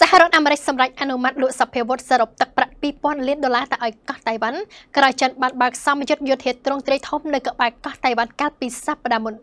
សហរដ្ឋអាមេរិកសម្រេចអនុម័តលក់សភាវុធសរុបទឹកប្រាក់2000លានដុល្លារទៅឲ្យកោះតៃវ៉ាន់ក្រោយចិនបានបើកសម្ពយុទ្ធយោធាទ្រង់ទ្រាយធំនៅក្បែរកោះតៃវ៉ាន់កាលពីសប្តាហ៍មុន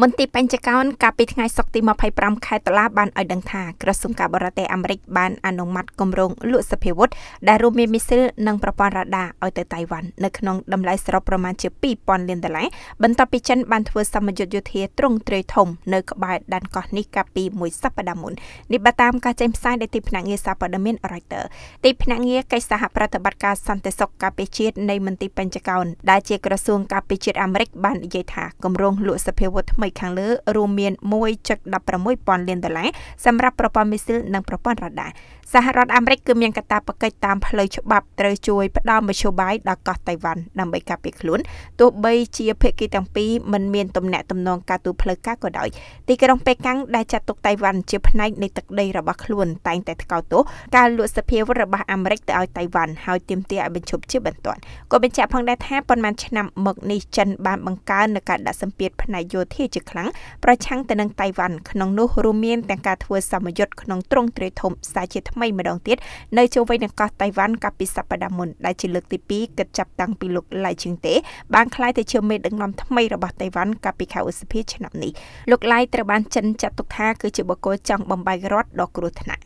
មន្ត្រីបញ្ចកោនកាលពីថ្ងៃសុក្រទី25ខែតុលាបានឲ្យដឹងថាក្រសួងការបរទេសអាមេរិកបានអនុម័តគម្រោងលក់សភាវុធដែលរួមមានមីស៊ីលនិងប្រព័ន្ធរ៉ាដាឲ្យទៅតៃវ៉ាន់នៅក្នុងតម្លៃសរុបប្រមាណជា2000លានដុល្លារបន្ទាប់ពីចិនបានធ្វើសម្ពយុទ្ធយោធាទ្រង់ទ្រាយធំ នៅក្បែរដែនកោះនេះកាលពីមួយសប្តាហ៍មុននេះបើតាមការចេញផ្សាយដោយទីភ្នាក់ងារសារព័ត៌មាន Reuters ទីភ្នាក់ងារកិច្ចសហប្រតិបត្តិការសន្តិសុខការពារជាតិនៃមន្ត្រីបញ្ចកោនដែលជាក្រសួងការពារជាតិអាមេរិកបាននិយាយថាគម្រោងលក់សភាវុធថ្មីថ្មីខាងលើរួមមាន1.16ពាន់លានដុល្លារសម្រាប់ប្រព័ន្ធមីស៊ីលនិងប្រព័ន្ធរ៉ាដា សហរដ្ឋអាមេរិកគឺមានកាតព្វកិច្ចតាមផ្លូវច្បាប់ត្រូវជួយផ្ដល់មធ្យោបាយដល់កោះតៃវ៉ាន់ដើម្បីការពារខ្លួនទោះបី ជាភាគីទាំងពីរមិនមានទំនាក់ទំនងការទូតផ្លូវការក៏ដោយទីក្រុងប៉េកាំងដែលចាត់ទុកតៃវ៉ាន់ជាផ្នែកនៃទឹកដីរបស់ខ្លួន តែងតែថ្កោលទោសការលួចសភាវុធរបស់អាមេរិកទៅឲ្យតៃវ៉ាន់ហើយទាមទារឲ្យបញ្ឈប់ជាបន្ទាន់ក៏បញ្ជាក់ផងដែរថាប៉ុន្មានឆ្នាំមកនេះចិនបានបង្កើននៅការដាក់សម្ពាធផ្នែកយោធាជាខ្លាំងប្រឆាំងទៅនឹងតៃវ៉ាន់ក្នុងនោះរួមមានទាំងការធ្វើសម្ពយុទ្ធក្នុងទ្រង់ទ្រាយធំសាជាថ្មីម្ដងទៀតនៅជុំវិញនឹងកោះតៃវ៉ាន់កាលពីសប្ដាហ៍មុនដែលជាលើកទី2គិតចាប់តាំងពីលោកឡៃជឹងទេបានក្លាយទៅជាមេដឹកនាំថ្មីរបស់តៃវ៉ាន់កាលពីខែឧសភាឆ្នាំនេះលោកឡៃត្រូវបានចិនចាត់ទុកថាគឺជាបុគ្គលចង់បំបាយរដ្ឋដ៏គ្រោះថ្នាក់